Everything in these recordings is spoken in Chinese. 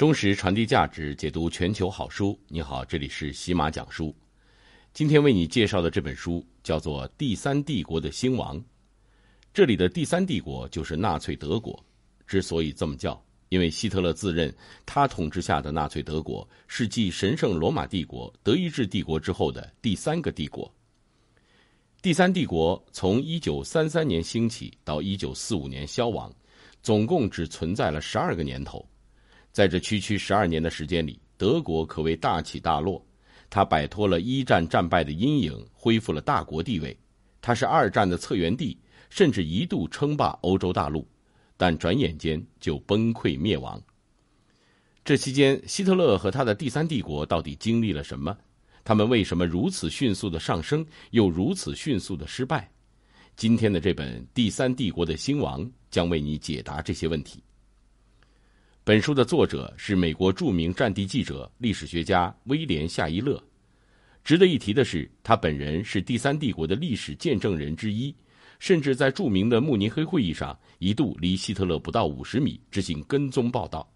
忠实传递价值，解读全球好书。你好，这里是喜马讲书。今天为你介绍的这本书叫做《第三帝国的兴亡》。这里的第三帝国就是纳粹德国。之所以这么叫，因为希特勒自认他统治下的纳粹德国是继神圣罗马帝国、德意志帝国之后的第三个帝国。第三帝国从一九三三年兴起到一九四五年消亡，总共只存在了十二个年头。在这区区十二年的时间里，德国可谓大起大落。它摆脱了一战战败的阴影，恢复了大国地位；它是二战的策源地，甚至一度称霸欧洲大陆，但转眼间就崩溃灭亡。这期间，希特勒和他的第三帝国到底经历了什么？他们为什么如此迅速的上升，又如此迅速的失败？今天的这本《第三帝国的兴亡》将为你解答这些问题。本书的作者是美国著名战地记者、历史学家威廉·夏伊勒。值得一提的是，他本人是第三帝国的历史见证人之一，甚至在著名的慕尼黑会议上一度离希特勒不到五十米，执行跟踪报道。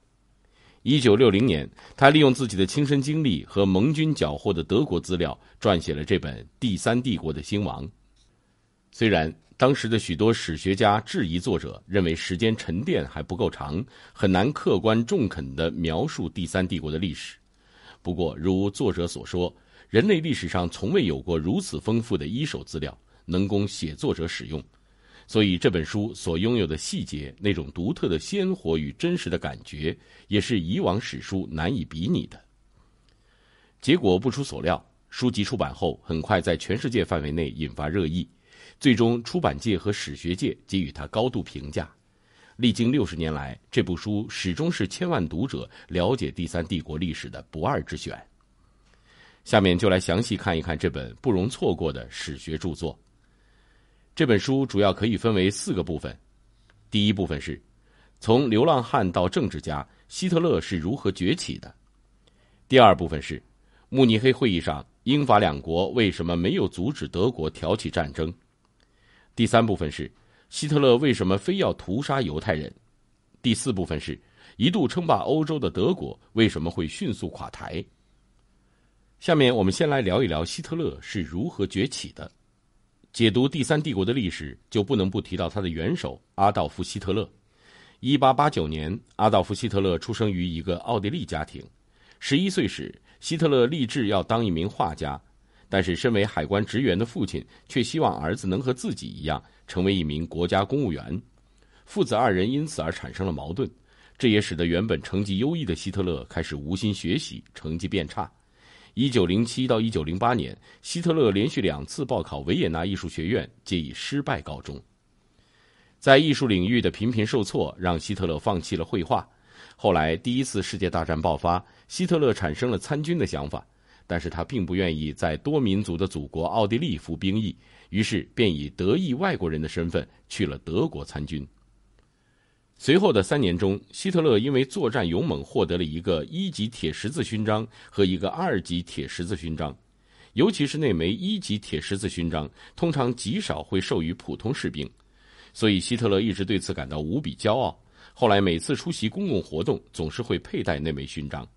一九六零年，他利用自己的亲身经历和盟军缴获的德国资料，撰写了这本《第三帝国的兴亡》。虽然当时的许多史学家质疑作者，认为时间沉淀还不够长，很难客观中肯的描述第三帝国的历史。不过，如作者所说，人类历史上从未有过如此丰富的一手资料能供写作者使用，所以这本书所拥有的细节，那种独特的鲜活与真实的感觉，也是以往史书难以比拟的。结果不出所料，书籍出版后很快在全世界范围内引发热议。最终，出版界和史学界给予他高度评价。历经六十年来，这部书始终是千万读者了解第三帝国历史的不二之选。下面就来详细看一看这本不容错过的史学著作。这本书主要可以分为四个部分：第一部分是，从流浪汉到政治家，希特勒是如何崛起的；第二部分是，慕尼黑会议上，英法两国为什么没有阻止德国挑起战争？第三部分是，希特勒为什么非要屠杀犹太人？第四部分是，一度称霸欧洲的德国为什么会迅速垮台？下面我们先来聊一聊希特勒是如何崛起的。解读第三帝国的历史，就不能不提到他的元首阿道夫·希特勒。1889年，阿道夫·希特勒出生于一个奥地利家庭。11岁时，希特勒立志要当一名画家。但是，身为海关职员的父亲却希望儿子能和自己一样成为一名国家公务员，父子二人因此而产生了矛盾。这也使得原本成绩优异的希特勒开始无心学习，成绩变差。一九零七到一九零八年，希特勒连续两次报考维也纳艺术学院，皆以失败告终。在艺术领域的频频受挫，让希特勒放弃了绘画。后来，第一次世界大战爆发，希特勒产生了参军的想法。但是他并不愿意在多民族的祖国奥地利服兵役，于是便以德意外国人的身份去了德国参军。随后的三年中，希特勒因为作战勇猛，获得了一个一级铁十字勋章和一个二级铁十字勋章。尤其是那枚一级铁十字勋章，通常极少会授予普通士兵，所以希特勒一直对此感到无比骄傲。后来每次出席公共活动，总是会佩戴那枚勋章。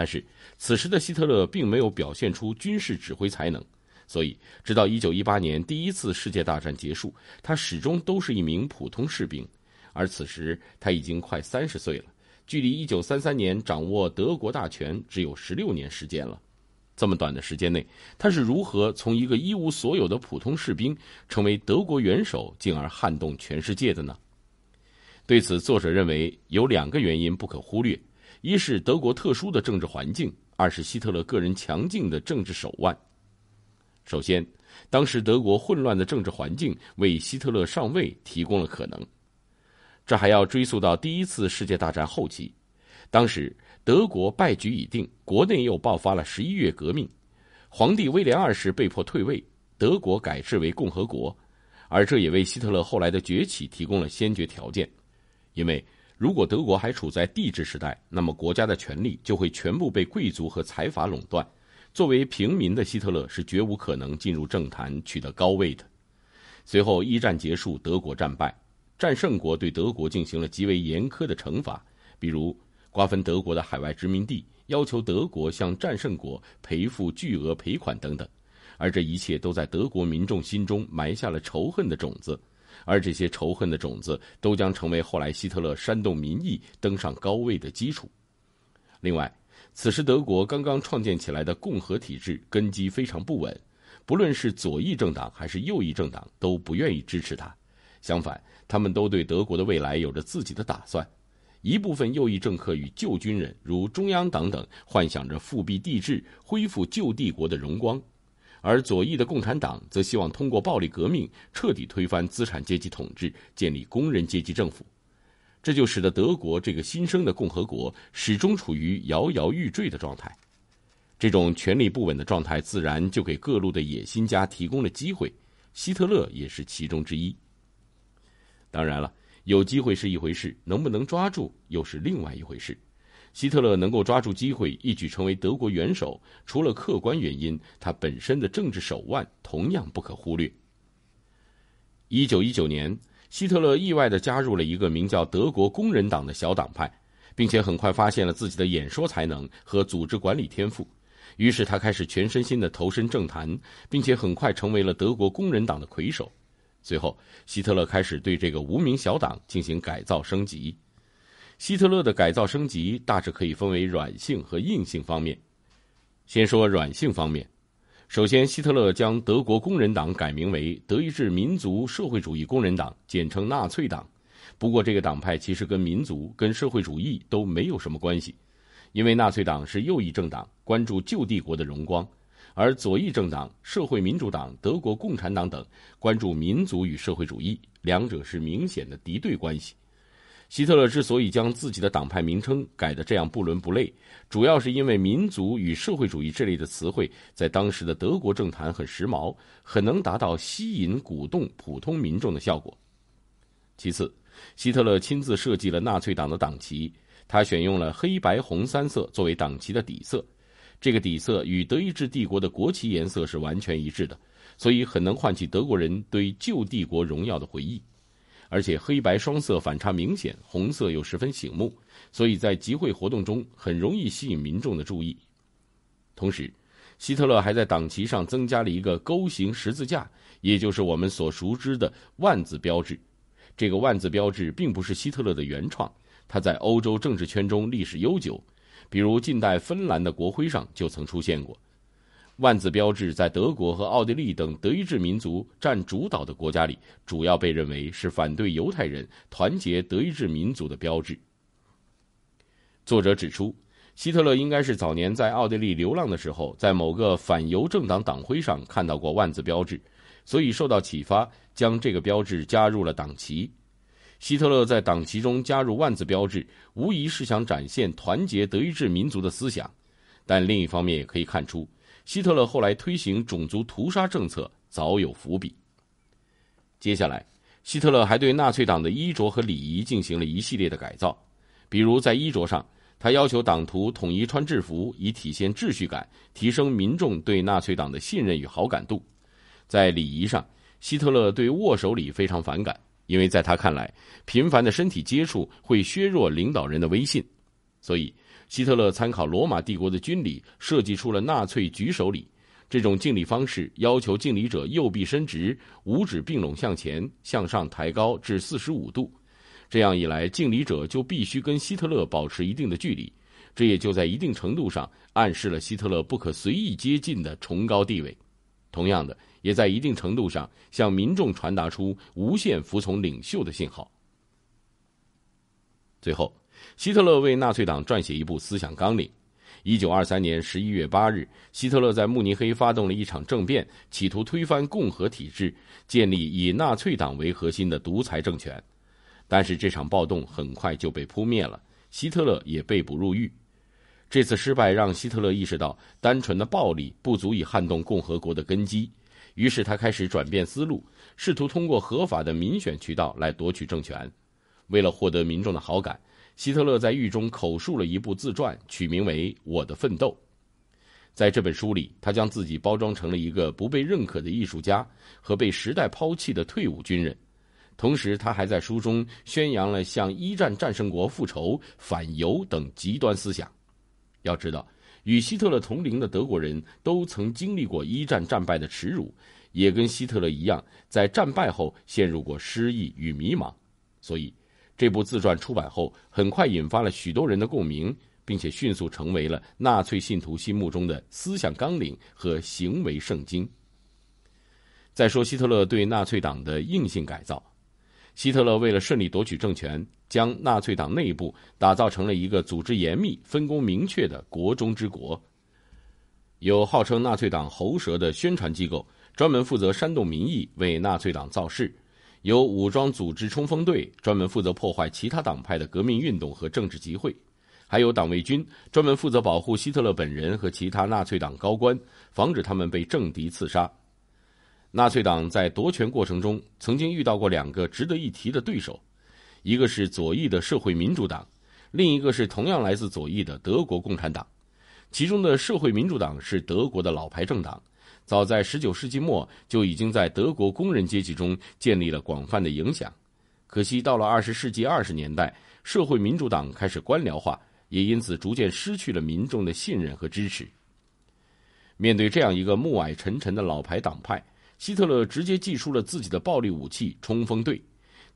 但是，此时的希特勒并没有表现出军事指挥才能，所以直到一九一八年第一次世界大战结束，他始终都是一名普通士兵。而此时他已经快三十岁了，距离一九三三年掌握德国大权只有十六年时间了。这么短的时间内，他是如何从一个一无所有的普通士兵，成为德国元首，进而撼动全世界的呢？对此，作者认为有两个原因不可忽略。一是德国特殊的政治环境，二是希特勒个人强劲的政治手腕。首先，当时德国混乱的政治环境为希特勒上位提供了可能。这还要追溯到第一次世界大战后期，当时德国败局已定，国内又爆发了十一月革命，皇帝威廉二世被迫退位，德国改制为共和国，而这也为希特勒后来的崛起提供了先决条件，因为。如果德国还处在帝制时代，那么国家的权力就会全部被贵族和财阀垄断。作为平民的希特勒是绝无可能进入政坛取得高位的。随后，一战结束，德国战败，战胜国对德国进行了极为严苛的惩罚，比如瓜分德国的海外殖民地，要求德国向战胜国赔付巨额赔款等等。而这一切都在德国民众心中埋下了仇恨的种子。而这些仇恨的种子都将成为后来希特勒煽动民意登上高位的基础。另外，此时德国刚刚创建起来的共和体制根基非常不稳，不论是左翼政党还是右翼政党都不愿意支持他。相反，他们都对德国的未来有着自己的打算。一部分右翼政客与旧军人，如中央党等，幻想着复辟帝制，恢复旧帝国的荣光。而左翼的共产党则希望通过暴力革命彻底推翻资产阶级统治，建立工人阶级政府。这就使得德国这个新生的共和国始终处于摇摇欲坠的状态。这种权力不稳的状态，自然就给各路的野心家提供了机会。希特勒也是其中之一。当然了，有机会是一回事，能不能抓住又是另外一回事。希特勒能够抓住机会一举成为德国元首，除了客观原因，他本身的政治手腕同样不可忽略。一九一九年，希特勒意外的加入了一个名叫“德国工人党”的小党派，并且很快发现了自己的演说才能和组织管理天赋，于是他开始全身心的投身政坛，并且很快成为了德国工人党的魁首。随后，希特勒开始对这个无名小党进行改造升级。希特勒的改造升级大致可以分为软性和硬性方面。先说软性方面，首先，希特勒将德国工人党改名为德意志民族社会主义工人党，简称纳粹党。不过，这个党派其实跟民族、跟社会主义都没有什么关系，因为纳粹党是右翼政党，关注旧帝国的荣光，而左翼政党，社会民主党、德国共产党等，关注民族与社会主义，两者是明显的敌对关系。希特勒之所以将自己的党派名称改得这样不伦不类，主要是因为“民族”与“社会主义”这类的词汇在当时的德国政坛很时髦，很能达到吸引、鼓动普通民众的效果。其次，希特勒亲自设计了纳粹党的党旗，他选用了黑白红三色作为党旗的底色，这个底色与德意志帝国的国旗颜色是完全一致的，所以很能唤起德国人对旧帝国荣耀的回忆。而且黑白双色反差明显，红色又十分醒目，所以在集会活动中很容易吸引民众的注意。同时，希特勒还在党旗上增加了一个钩形十字架，也就是我们所熟知的万字标志。这个万字标志并不是希特勒的原创，它在欧洲政治圈中历史悠久，比如近代芬兰的国徽上就曾出现过。万字标志在德国和奥地利等德意志民族占主导的国家里，主要被认为是反对犹太人、团结德意志民族的标志。作者指出，希特勒应该是早年在奥地利流浪的时候，在某个反犹政党党徽上看到过万字标志，所以受到启发，将这个标志加入了党旗。希特勒在党旗中加入万字标志，无疑是想展现团结德意志民族的思想，但另一方面也可以看出。希特勒后来推行种族屠杀政策早有伏笔。接下来，希特勒还对纳粹党的衣着和礼仪进行了一系列的改造，比如在衣着上，他要求党徒统一穿制服，以体现秩序感，提升民众对纳粹党的信任与好感度。在礼仪上，希特勒对握手礼非常反感，因为在他看来，频繁的身体接触会削弱领导人的威信，所以。希特勒参考罗马帝国的军礼，设计出了纳粹举手礼。这种敬礼方式要求敬礼者右臂伸直，五指并拢向前向上抬高至四十五度。这样一来，敬礼者就必须跟希特勒保持一定的距离，这也就在一定程度上暗示了希特勒不可随意接近的崇高地位。同样的，也在一定程度上向民众传达出无限服从领袖的信号。最后。希特勒为纳粹党撰写一部思想纲领。一九二三年十一月八日，希特勒在慕尼黑发动了一场政变，企图推翻共和体制，建立以纳粹党为核心的独裁政权。但是这场暴动很快就被扑灭了，希特勒也被捕入狱。这次失败让希特勒意识到，单纯的暴力不足以撼动共和国的根基，于是他开始转变思路，试图通过合法的民选渠道来夺取政权。为了获得民众的好感。希特勒在狱中口述了一部自传，取名为《我的奋斗》。在这本书里，他将自己包装成了一个不被认可的艺术家和被时代抛弃的退伍军人。同时，他还在书中宣扬了向一战战胜国复仇、反犹等极端思想。要知道，与希特勒同龄的德国人都曾经历过一战战败的耻辱，也跟希特勒一样，在战败后陷入过失意与迷茫。所以。这部自传出版后，很快引发了许多人的共鸣，并且迅速成为了纳粹信徒心目中的思想纲领和行为圣经。再说希特勒对纳粹党的硬性改造，希特勒为了顺利夺取政权，将纳粹党内部打造成了一个组织严密、分工明确的“国中之国”。有号称纳粹党喉舌的宣传机构，专门负责煽动民意，为纳粹党造势。有武装组织冲锋队专门负责破坏其他党派的革命运动和政治集会，还有党卫军专门负责保护希特勒本人和其他纳粹党高官，防止他们被政敌刺杀。纳粹党在夺权过程中曾经遇到过两个值得一提的对手，一个是左翼的社会民主党，另一个是同样来自左翼的德国共产党。其中的社会民主党是德国的老牌政党。早在19世纪末就已经在德国工人阶级中建立了广泛的影响，可惜到了20世纪20年代，社会民主党开始官僚化，也因此逐渐失去了民众的信任和支持。面对这样一个暮霭沉沉的老牌党派，希特勒直接祭出了自己的暴力武器——冲锋队，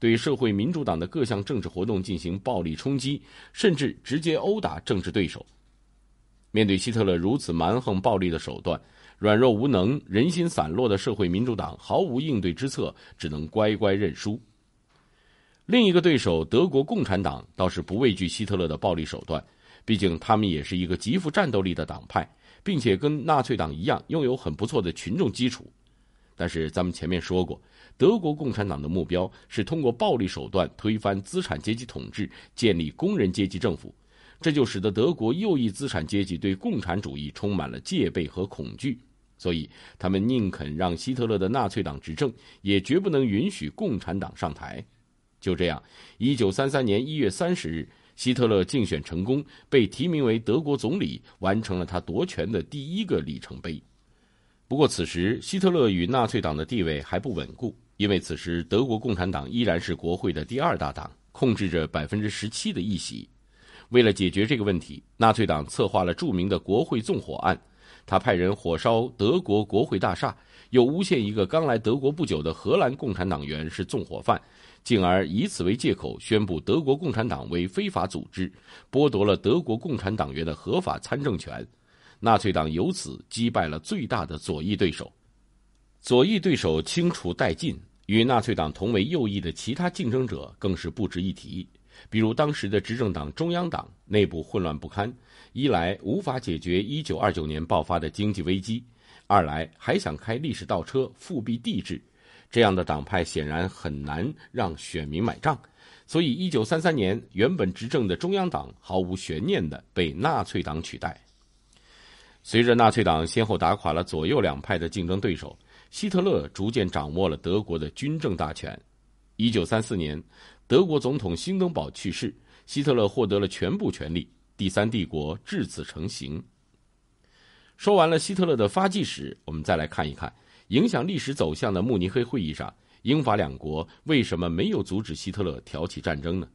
对社会民主党的各项政治活动进行暴力冲击，甚至直接殴打政治对手。面对希特勒如此蛮横暴力的手段，软弱无能、人心散落的社会民主党毫无应对之策，只能乖乖认输。另一个对手德国共产党倒是不畏惧希特勒的暴力手段，毕竟他们也是一个极富战斗力的党派，并且跟纳粹党一样拥有很不错的群众基础。但是咱们前面说过，德国共产党的目标是通过暴力手段推翻资产阶级统治，建立工人阶级政府，这就使得德国右翼资产阶级对共产主义充满了戒备和恐惧。所以，他们宁肯让希特勒的纳粹党执政，也绝不能允许共产党上台。就这样，一九三三年一月三十日，希特勒竞选成功，被提名为德国总理，完成了他夺权的第一个里程碑。不过，此时希特勒与纳粹党的地位还不稳固，因为此时德国共产党依然是国会的第二大党，控制着百分之十七的议席。为了解决这个问题，纳粹党策划了著名的国会纵火案。他派人火烧德国国会大厦，又诬陷一个刚来德国不久的荷兰共产党员是纵火犯，进而以此为借口宣布德国共产党为非法组织，剥夺了德国共产党员的合法参政权。纳粹党由此击败了最大的左翼对手，左翼对手清除殆尽，与纳粹党同为右翼的其他竞争者更是不值一提。比如当时的执政党中央党内部混乱不堪。一来无法解决一九二九年爆发的经济危机，二来还想开历史倒车复辟帝制，这样的党派显然很难让选民买账。所以，一九三三年原本执政的中央党毫无悬念的被纳粹党取代。随着纳粹党先后打垮了左右两派的竞争对手，希特勒逐渐掌握了德国的军政大权。一九三四年，德国总统兴登堡去世，希特勒获得了全部权力。第三帝国至此成型。说完了希特勒的发迹史，我们再来看一看影响历史走向的慕尼黑会议上，英法两国为什么没有阻止希特勒挑起战争呢？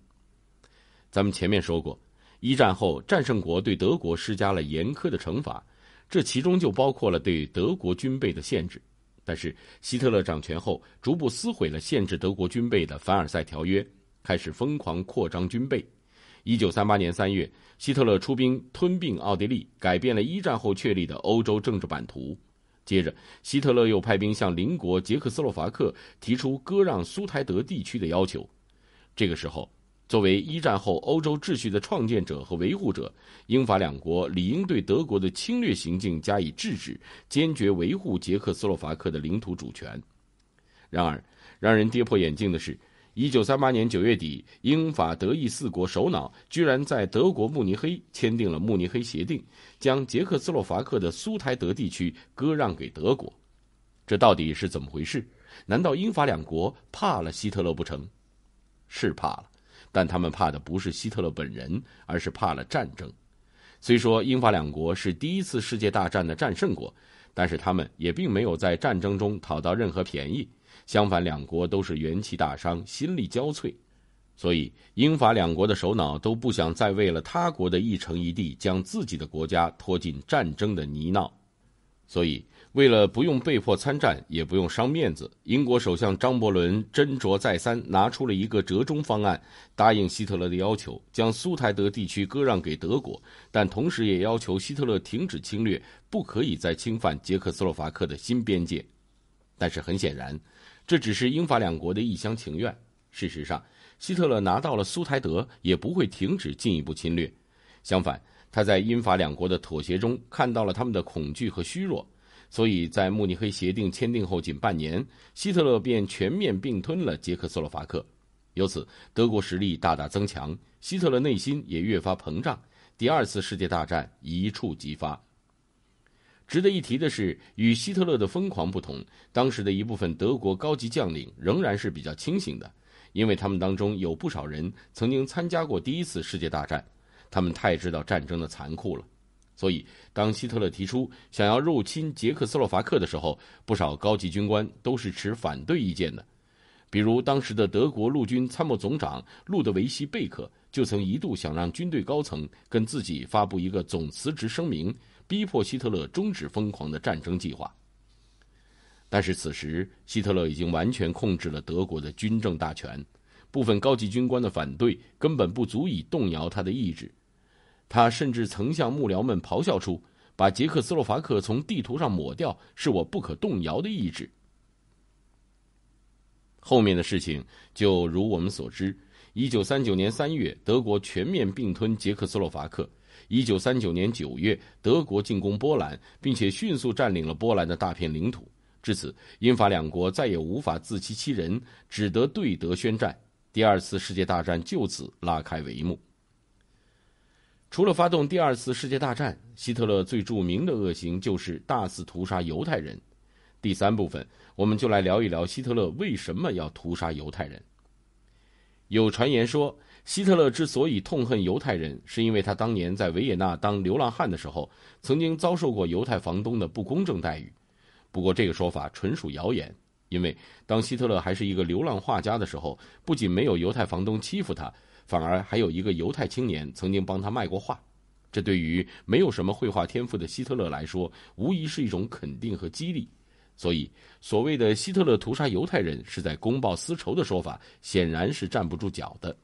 咱们前面说过，一战后战胜国对德国施加了严苛的惩罚，这其中就包括了对德国军备的限制。但是希特勒掌权后，逐步撕毁了限制德国军备的《凡尔赛条约》，开始疯狂扩张军备。一九三八年三月，希特勒出兵吞并奥地利，改变了一战后确立的欧洲政治版图。接着，希特勒又派兵向邻国捷克斯洛伐克提出割让苏台德地区的要求。这个时候，作为一战后欧洲秩序的创建者和维护者，英法两国理应对德国的侵略行径加以制止，坚决维护捷克斯洛伐克的领土主权。然而，让人跌破眼镜的是。一九三八年九月底，英法德意四国首脑居然在德国慕尼黑签订了《慕尼黑协定》，将捷克斯洛伐克的苏台德地区割让给德国。这到底是怎么回事？难道英法两国怕了希特勒不成？是怕了，但他们怕的不是希特勒本人，而是怕了战争。虽说英法两国是第一次世界大战的战胜国，但是他们也并没有在战争中讨到任何便宜。相反，两国都是元气大伤、心力交瘁，所以英法两国的首脑都不想再为了他国的一城一地，将自己的国家拖进战争的泥淖。所以，为了不用被迫参战，也不用伤面子，英国首相张伯伦斟酌再三，拿出了一个折中方案，答应希特勒的要求，将苏台德地区割让给德国，但同时也要求希特勒停止侵略，不可以再侵犯捷克斯洛伐克的新边界。但是，很显然。这只是英法两国的一厢情愿。事实上，希特勒拿到了苏台德也不会停止进一步侵略。相反，他在英法两国的妥协中看到了他们的恐惧和虚弱，所以在《慕尼黑协定》签订后仅半年，希特勒便全面并吞了捷克斯洛伐克，由此德国实力大大增强，希特勒内心也越发膨胀，第二次世界大战一触即发。值得一提的是，与希特勒的疯狂不同，当时的一部分德国高级将领仍然是比较清醒的，因为他们当中有不少人曾经参加过第一次世界大战，他们太知道战争的残酷了。所以，当希特勒提出想要入侵捷克斯洛伐克的时候，不少高级军官都是持反对意见的。比如，当时的德国陆军参谋总长路德维希·贝克就曾一度想让军队高层跟自己发布一个总辞职声明。逼迫希特勒终止疯狂的战争计划，但是此时希特勒已经完全控制了德国的军政大权，部分高级军官的反对根本不足以动摇他的意志。他甚至曾向幕僚们咆哮出：“把捷克斯洛伐克从地图上抹掉，是我不可动摇的意志。”后面的事情就如我们所知，一九三九年三月，德国全面并吞捷克斯洛伐克。一九三九年九月，德国进攻波兰，并且迅速占领了波兰的大片领土。至此，英法两国再也无法自欺欺人，只得对德宣战。第二次世界大战就此拉开帷幕。除了发动第二次世界大战，希特勒最著名的恶行就是大肆屠杀犹太人。第三部分，我们就来聊一聊希特勒为什么要屠杀犹太人。有传言说。希特勒之所以痛恨犹太人，是因为他当年在维也纳当流浪汉的时候，曾经遭受过犹太房东的不公正待遇。不过，这个说法纯属谣言，因为当希特勒还是一个流浪画家的时候，不仅没有犹太房东欺负他，反而还有一个犹太青年曾经帮他卖过画。这对于没有什么绘画天赋的希特勒来说，无疑是一种肯定和激励。所以，所谓的希特勒屠杀犹太人是在公报私仇的说法，显然是站不住脚的。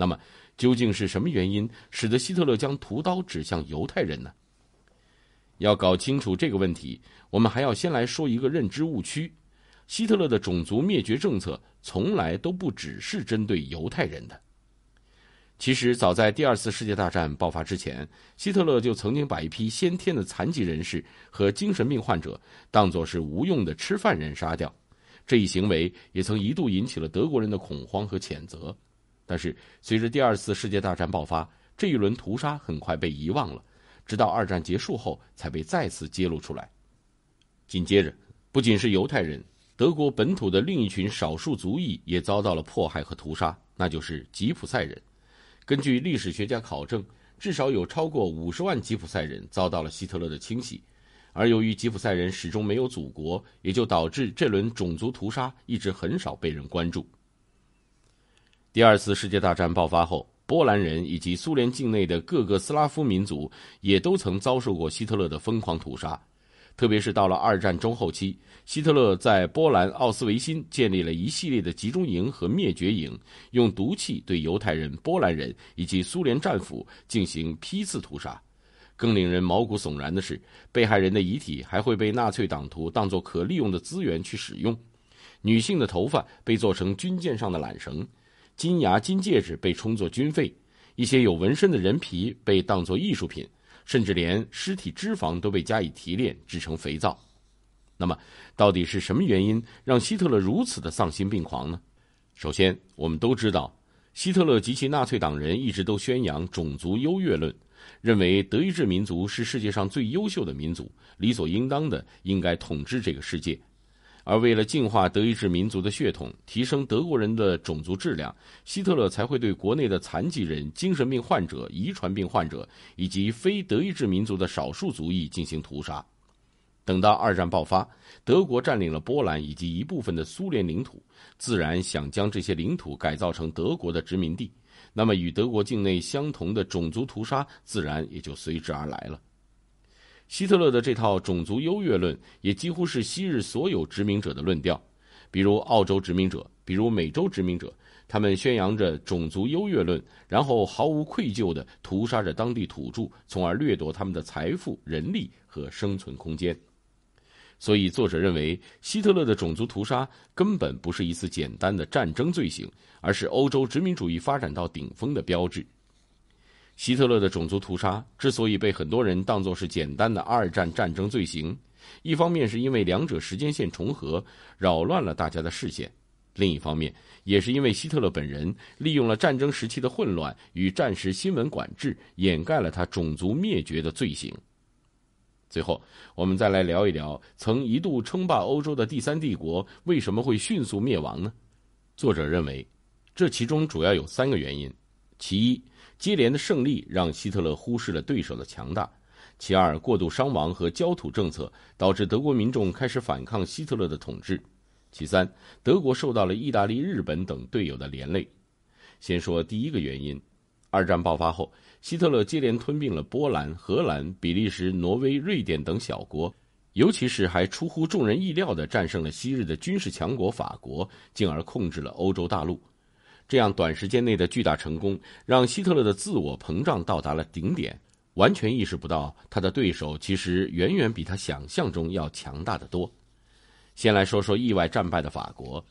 那么，究竟是什么原因使得希特勒将屠刀指向犹太人呢？要搞清楚这个问题，我们还要先来说一个认知误区：希特勒的种族灭绝政策从来都不只是针对犹太人的。其实，早在第二次世界大战爆发之前，希特勒就曾经把一批先天的残疾人士和精神病患者当作是无用的吃饭人杀掉，这一行为也曾一度引起了德国人的恐慌和谴责。但是，随着第二次世界大战爆发，这一轮屠杀很快被遗忘了，直到二战结束后才被再次揭露出来。紧接着，不仅是犹太人，德国本土的另一群少数族裔也遭到了迫害和屠杀，那就是吉普赛人。根据历史学家考证，至少有超过五十万吉普赛人遭到了希特勒的清洗。而由于吉普赛人始终没有祖国，也就导致这轮种族屠杀一直很少被人关注。第二次世界大战爆发后，波兰人以及苏联境内的各个斯拉夫民族也都曾遭受过希特勒的疯狂屠杀。特别是到了二战中后期，希特勒在波兰奥斯维辛建立了一系列的集中营和灭绝营，用毒气对犹太人、波兰人以及苏联战俘进行批次屠杀。更令人毛骨悚然的是，被害人的遗体还会被纳粹党徒当作可利用的资源去使用，女性的头发被做成军舰上的缆绳。金牙、金戒指被充作军费，一些有纹身的人皮被当作艺术品，甚至连尸体脂肪都被加以提炼制成肥皂。那么，到底是什么原因让希特勒如此的丧心病狂呢？首先，我们都知道，希特勒及其纳粹党人一直都宣扬种族优越论，认为德意志民族是世界上最优秀的民族，理所应当的应该统治这个世界。而为了净化德意志民族的血统，提升德国人的种族质量，希特勒才会对国内的残疾人、精神病患者、遗传病患者以及非德意志民族的少数族裔进行屠杀。等到二战爆发，德国占领了波兰以及一部分的苏联领土，自然想将这些领土改造成德国的殖民地，那么与德国境内相同的种族屠杀自然也就随之而来了。希特勒的这套种族优越论也几乎是昔日所有殖民者的论调，比如澳洲殖民者，比如美洲殖民者，他们宣扬着种族优越论，然后毫无愧疚的屠杀着当地土著，从而掠夺他们的财富、人力和生存空间。所以，作者认为，希特勒的种族屠杀根本不是一次简单的战争罪行，而是欧洲殖民主义发展到顶峰的标志。希特勒的种族屠杀之所以被很多人当作是简单的二战战争罪行，一方面是因为两者时间线重合，扰乱了大家的视线；另一方面，也是因为希特勒本人利用了战争时期的混乱与战时新闻管制，掩盖了他种族灭绝的罪行。最后，我们再来聊一聊，曾一度称霸欧洲的第三帝国为什么会迅速灭亡呢？作者认为，这其中主要有三个原因：其一。接连的胜利让希特勒忽视了对手的强大。其二，过度伤亡和焦土政策导致德国民众开始反抗希特勒的统治。其三，德国受到了意大利、日本等队友的连累。先说第一个原因：二战爆发后，希特勒接连吞并了波兰、荷兰、比利时、挪威、瑞典等小国，尤其是还出乎众人意料的战胜了昔日的军事强国法国，进而控制了欧洲大陆。这样短时间内的巨大成功，让希特勒的自我膨胀到达了顶点，完全意识不到他的对手其实远远比他想象中要强大的多。先来说说意外战败的法国。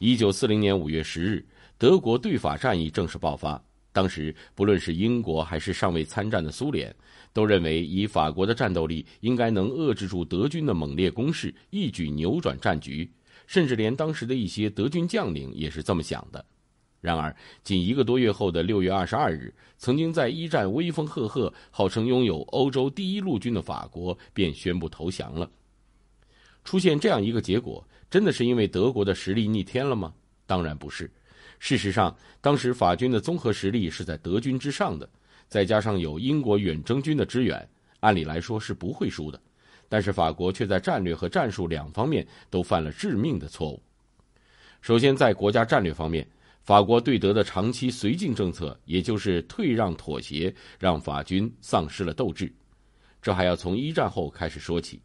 一九四零年五月十日，德国对法战役正式爆发。当时，不论是英国还是尚未参战的苏联，都认为以法国的战斗力，应该能遏制住德军的猛烈攻势，一举扭转战局。甚至连当时的一些德军将领也是这么想的。然而，仅一个多月后的六月二十二日，曾经在一战威风赫赫、号称拥有欧洲第一陆军的法国便宣布投降了。出现这样一个结果，真的是因为德国的实力逆天了吗？当然不是。事实上，当时法军的综合实力是在德军之上的，再加上有英国远征军的支援，按理来说是不会输的。但是法国却在战略和战术两方面都犯了致命的错误。首先，在国家战略方面。法国对德的长期绥靖政策，也就是退让妥协，让法军丧失了斗志。这还要从一战后开始说起。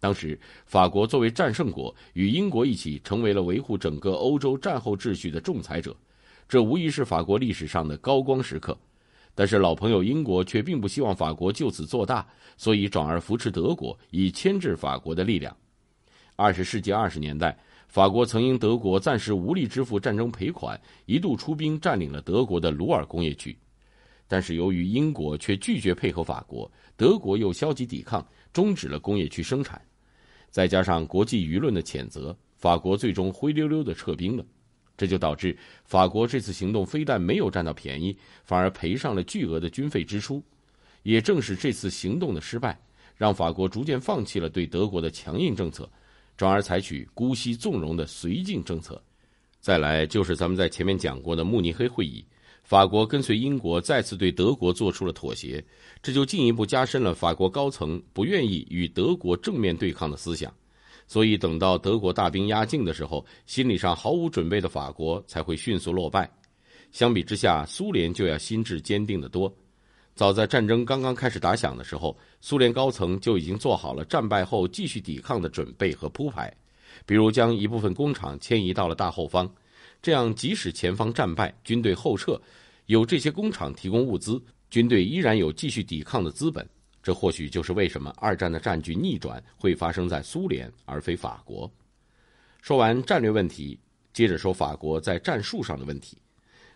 当时，法国作为战胜国，与英国一起成为了维护整个欧洲战后秩序的仲裁者，这无疑是法国历史上的高光时刻。但是，老朋友英国却并不希望法国就此做大，所以转而扶持德国，以牵制法国的力量。二十世纪二十年代。法国曾因德国暂时无力支付战争赔款，一度出兵占领了德国的鲁尔工业区，但是由于英国却拒绝配合法国，德国又消极抵抗，终止了工业区生产，再加上国际舆论的谴责，法国最终灰溜溜的撤兵了。这就导致法国这次行动非但没有占到便宜，反而赔上了巨额的军费支出。也正是这次行动的失败，让法国逐渐放弃了对德国的强硬政策。转而采取姑息纵容的绥靖政策，再来就是咱们在前面讲过的慕尼黑会议，法国跟随英国再次对德国做出了妥协，这就进一步加深了法国高层不愿意与德国正面对抗的思想，所以等到德国大兵压境的时候，心理上毫无准备的法国才会迅速落败。相比之下，苏联就要心智坚定的多。早在战争刚刚开始打响的时候，苏联高层就已经做好了战败后继续抵抗的准备和铺排，比如将一部分工厂迁移到了大后方，这样即使前方战败，军队后撤，有这些工厂提供物资，军队依然有继续抵抗的资本。这或许就是为什么二战的战局逆转会发生在苏联而非法国。说完战略问题，接着说法国在战术上的问题。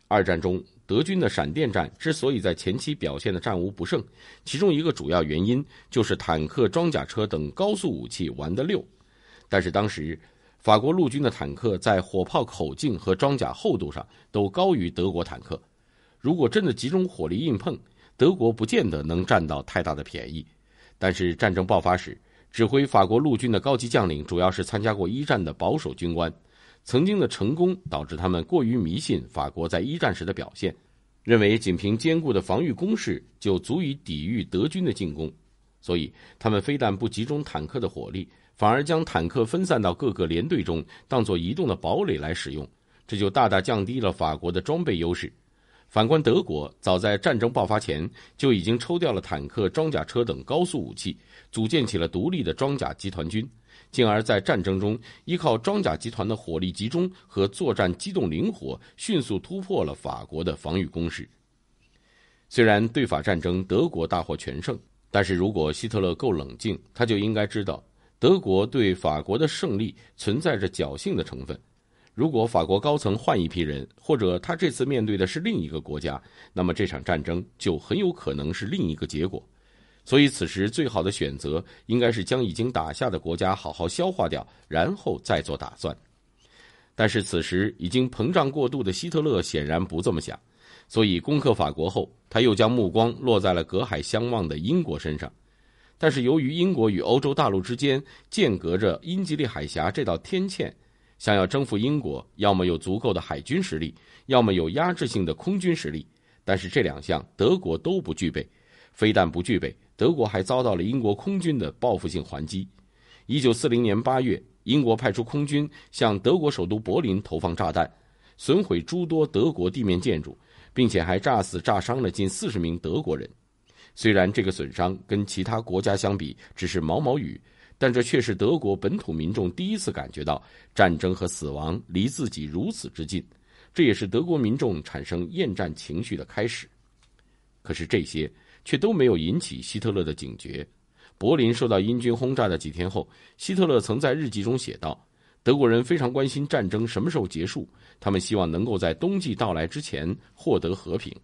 二战中，德军的闪电战之所以在前期表现的战无不胜，其中一个主要原因就是坦克、装甲车等高速武器玩得溜。但是当时，法国陆军的坦克在火炮口径和装甲厚度上都高于德国坦克，如果真的集中火力硬碰，德国不见得能占到太大的便宜。但是战争爆发时，指挥法国陆军的高级将领主要是参加过一战的保守军官。曾经的成功导致他们过于迷信法国在一战时的表现，认为仅凭坚固的防御工事就足以抵御德军的进攻，所以他们非但不集中坦克的火力，反而将坦克分散到各个连队中，当作移动的堡垒来使用，这就大大降低了法国的装备优势。反观德国，早在战争爆发前就已经抽调了坦克、装甲车等高速武器，组建起了独立的装甲集团军。进而，在战争中依靠装甲集团的火力集中和作战机动灵活，迅速突破了法国的防御攻势。虽然对法战争德国大获全胜，但是如果希特勒够冷静，他就应该知道德国对法国的胜利存在着侥幸的成分。如果法国高层换一批人，或者他这次面对的是另一个国家，那么这场战争就很有可能是另一个结果。所以，此时最好的选择应该是将已经打下的国家好好消化掉，然后再做打算。但是，此时已经膨胀过度的希特勒显然不这么想，所以攻克法国后，他又将目光落在了隔海相望的英国身上。但是，由于英国与欧洲大陆之间间隔着英吉利海峡这道天堑，想要征服英国，要么有足够的海军实力，要么有压制性的空军实力。但是，这两项德国都不具备，非但不具备。德国还遭到了英国空军的报复性还击。一九四零年八月，英国派出空军向德国首都柏林投放炸弹，损毁诸多德国地面建筑，并且还炸死炸伤了近四十名德国人。虽然这个损伤跟其他国家相比只是毛毛雨，但这却是德国本土民众第一次感觉到战争和死亡离自己如此之近，这也是德国民众产生厌战情绪的开始。可是这些。却都没有引起希特勒的警觉。柏林受到英军轰炸的几天后，希特勒曾在日记中写道：“德国人非常关心战争什么时候结束，他们希望能够在冬季到来之前获得和平。”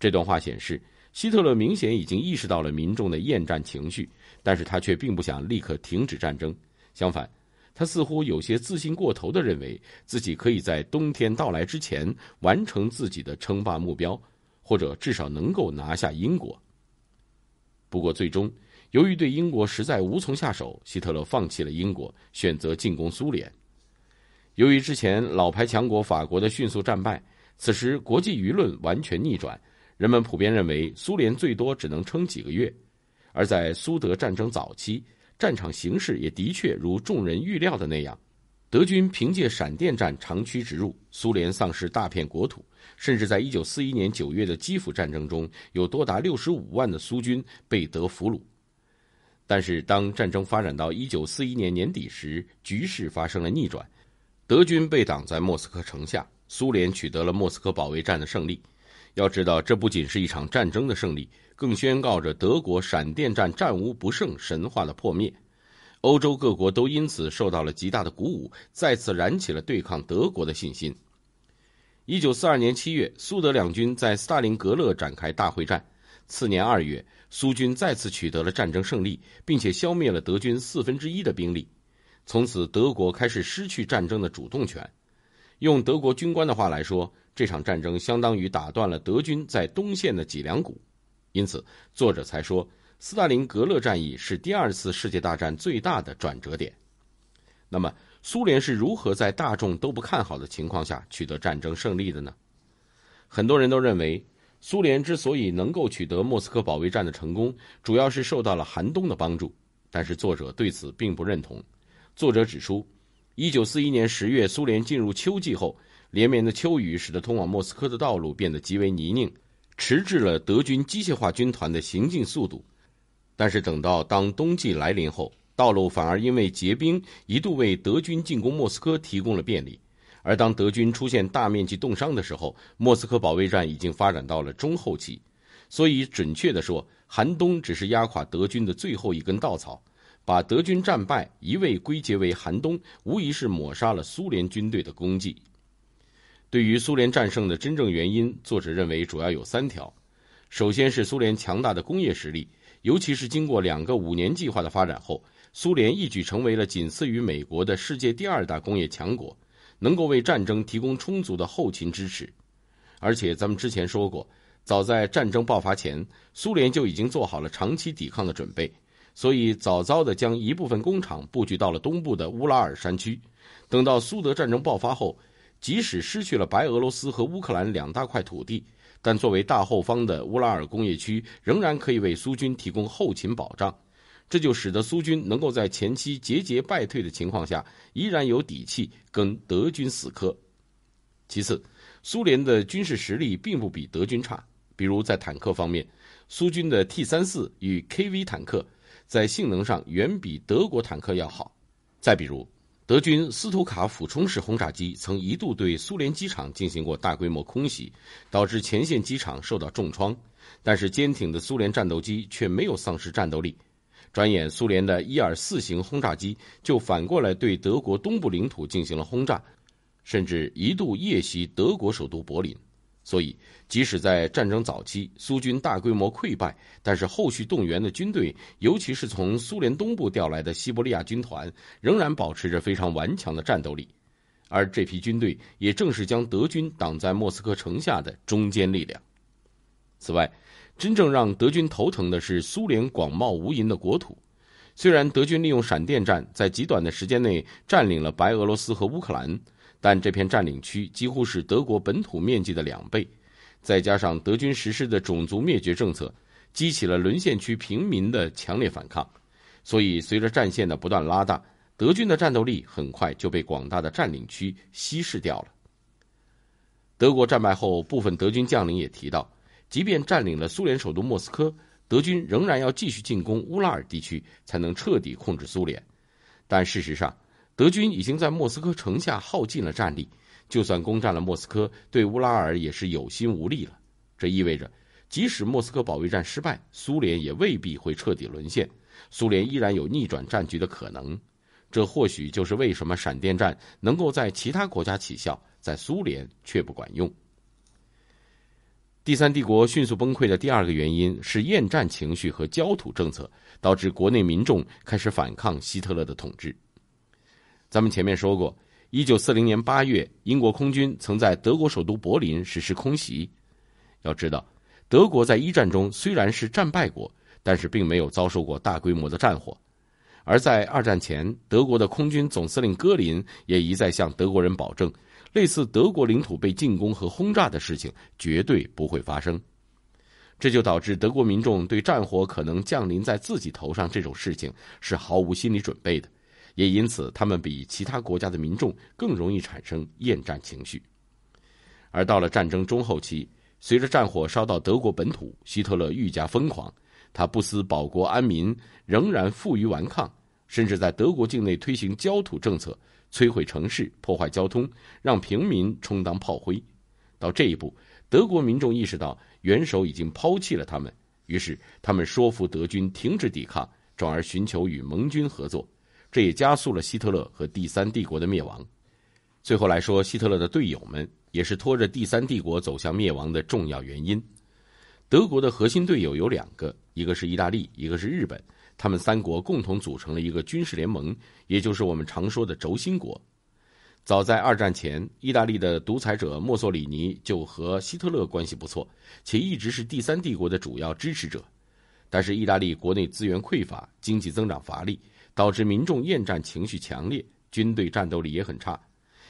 这段话显示，希特勒明显已经意识到了民众的厌战情绪，但是他却并不想立刻停止战争。相反，他似乎有些自信过头的认为自己可以在冬天到来之前完成自己的称霸目标。或者至少能够拿下英国。不过，最终由于对英国实在无从下手，希特勒放弃了英国，选择进攻苏联。由于之前老牌强国法国的迅速战败，此时国际舆论完全逆转，人们普遍认为苏联最多只能撑几个月。而在苏德战争早期，战场形势也的确如众人预料的那样，德军凭借闪电战长驱直入，苏联丧失大片国土。甚至在一九四一年九月的基辅战争中，有多达六十五万的苏军被德俘虏。但是，当战争发展到一九四一年年底时，局势发生了逆转，德军被挡在莫斯科城下，苏联取得了莫斯科保卫战的胜利。要知道，这不仅是一场战争的胜利，更宣告着德国闪电战战无不胜神话的破灭。欧洲各国都因此受到了极大的鼓舞，再次燃起了对抗德国的信心。一九四二年七月，苏德两军在斯大林格勒展开大会战。次年二月，苏军再次取得了战争胜利，并且消灭了德军四分之一的兵力。从此，德国开始失去战争的主动权。用德国军官的话来说，这场战争相当于打断了德军在东线的脊梁骨。因此，作者才说斯大林格勒战役是第二次世界大战最大的转折点。那么，苏联是如何在大众都不看好的情况下取得战争胜利的呢？很多人都认为，苏联之所以能够取得莫斯科保卫战的成功，主要是受到了寒冬的帮助。但是作者对此并不认同。作者指出，一九四一年十月，苏联进入秋季后，连绵的秋雨使得通往莫斯科的道路变得极为泥泞，迟滞了德军机械化军团的行进速度。但是等到当冬季来临后，道路反而因为结冰，一度为德军进攻莫斯科提供了便利。而当德军出现大面积冻伤的时候，莫斯科保卫战已经发展到了中后期。所以，准确地说，寒冬只是压垮德军的最后一根稻草。把德军战败一味归结为寒冬，无疑是抹杀了苏联军队的功绩。对于苏联战胜的真正原因，作者认为主要有三条：首先是苏联强大的工业实力，尤其是经过两个五年计划的发展后。苏联一举成为了仅次于美国的世界第二大工业强国，能够为战争提供充足的后勤支持。而且咱们之前说过，早在战争爆发前，苏联就已经做好了长期抵抗的准备，所以早早的将一部分工厂布局到了东部的乌拉尔山区。等到苏德战争爆发后，即使失去了白俄罗斯和乌克兰两大块土地，但作为大后方的乌拉尔工业区仍然可以为苏军提供后勤保障。这就使得苏军能够在前期节节败退的情况下，依然有底气跟德军死磕。其次，苏联的军事实力并不比德军差。比如在坦克方面，苏军的 T 三四与 KV 坦克在性能上远比德国坦克要好。再比如，德军斯图卡俯冲式轰炸机曾一度对苏联机场进行过大规模空袭，导致前线机场受到重创。但是坚挺的苏联战斗机却没有丧失战斗力。转眼，苏联的一二四型轰炸机就反过来对德国东部领土进行了轰炸，甚至一度夜袭德国首都柏林。所以，即使在战争早期苏军大规模溃败，但是后续动员的军队，尤其是从苏联东部调来的西伯利亚军团，仍然保持着非常顽强的战斗力。而这批军队也正是将德军挡在莫斯科城下的中坚力量。此外，真正让德军头疼的是苏联广袤无垠的国土。虽然德军利用闪电战在极短的时间内占领了白俄罗斯和乌克兰，但这片占领区几乎是德国本土面积的两倍。再加上德军实施的种族灭绝政策，激起了沦陷区平民的强烈反抗。所以，随着战线的不断拉大，德军的战斗力很快就被广大的占领区稀释掉了。德国战败后，部分德军将领也提到。即便占领了苏联首都莫斯科，德军仍然要继续进攻乌拉尔地区，才能彻底控制苏联。但事实上，德军已经在莫斯科城下耗尽了战力，就算攻占了莫斯科，对乌拉尔也是有心无力了。这意味着，即使莫斯科保卫战失败，苏联也未必会彻底沦陷，苏联依然有逆转战局的可能。这或许就是为什么闪电战能够在其他国家起效，在苏联却不管用。第三帝国迅速崩溃的第二个原因是厌战情绪和焦土政策，导致国内民众开始反抗希特勒的统治。咱们前面说过，一九四零年八月，英国空军曾在德国首都柏林实施空袭。要知道，德国在一战中虽然是战败国，但是并没有遭受过大规模的战火；而在二战前，德国的空军总司令戈林也一再向德国人保证。类似德国领土被进攻和轰炸的事情绝对不会发生，这就导致德国民众对战火可能降临在自己头上这种事情是毫无心理准备的，也因此他们比其他国家的民众更容易产生厌战情绪。而到了战争中后期，随着战火烧到德国本土，希特勒愈加疯狂，他不思保国安民，仍然负隅顽抗，甚至在德国境内推行焦土政策。摧毁城市，破坏交通，让平民充当炮灰。到这一步，德国民众意识到元首已经抛弃了他们，于是他们说服德军停止抵抗，转而寻求与盟军合作。这也加速了希特勒和第三帝国的灭亡。最后来说，希特勒的队友们也是拖着第三帝国走向灭亡的重要原因。德国的核心队友有两个，一个是意大利，一个是日本。他们三国共同组成了一个军事联盟，也就是我们常说的轴心国。早在二战前，意大利的独裁者墨索里尼就和希特勒关系不错，且一直是第三帝国的主要支持者。但是，意大利国内资源匮乏，经济增长乏力，导致民众厌战情绪强烈，军队战斗力也很差。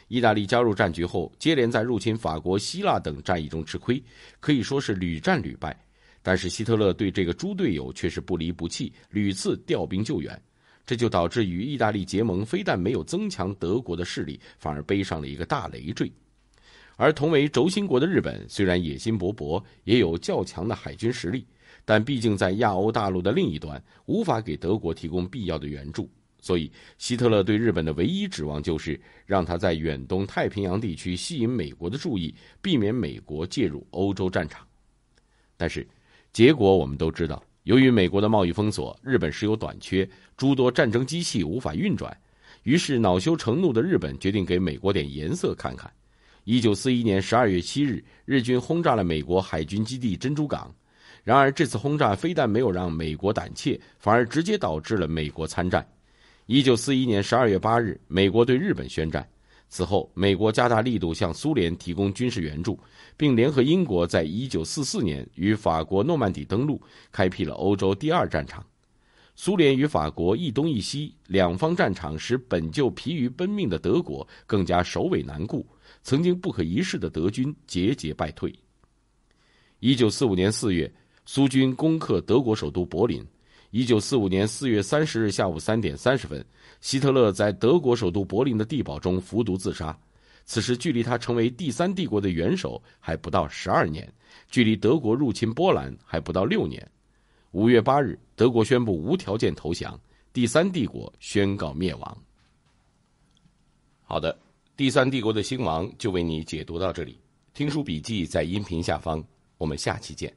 意大利加入战局后，接连在入侵法国、希腊等战役中吃亏，可以说是屡战屡败。但是希特勒对这个猪队友却是不离不弃，屡次调兵救援，这就导致与意大利结盟非但没有增强德国的势力，反而背上了一个大累赘。而同为轴心国的日本虽然野心勃勃，也有较强的海军实力，但毕竟在亚欧大陆的另一端，无法给德国提供必要的援助。所以，希特勒对日本的唯一指望就是让他在远东太平洋地区吸引美国的注意，避免美国介入欧洲战场。但是。结果我们都知道，由于美国的贸易封锁，日本石油短缺，诸多战争机器无法运转，于是恼羞成怒的日本决定给美国点颜色看看。1941年12月7日，日军轰炸了美国海军基地珍珠港。然而，这次轰炸非但没有让美国胆怯，反而直接导致了美国参战。1941年12月8日，美国对日本宣战。此后，美国加大力度向苏联提供军事援助，并联合英国，在一九四四年与法国诺曼底登陆，开辟了欧洲第二战场。苏联与法国一东一西，两方战场使本就疲于奔命的德国更加首尾难顾。曾经不可一世的德军节节败退。一九四五年四月，苏军攻克德国首都柏林。一九四五年四月三十日下午三点三十分，希特勒在德国首都柏林的地堡中服毒自杀。此时距离他成为第三帝国的元首还不到十二年，距离德国入侵波兰还不到六年。五月八日，德国宣布无条件投降，第三帝国宣告灭亡。好的，第三帝国的兴亡就为你解读到这里。听书笔记在音频下方，我们下期见。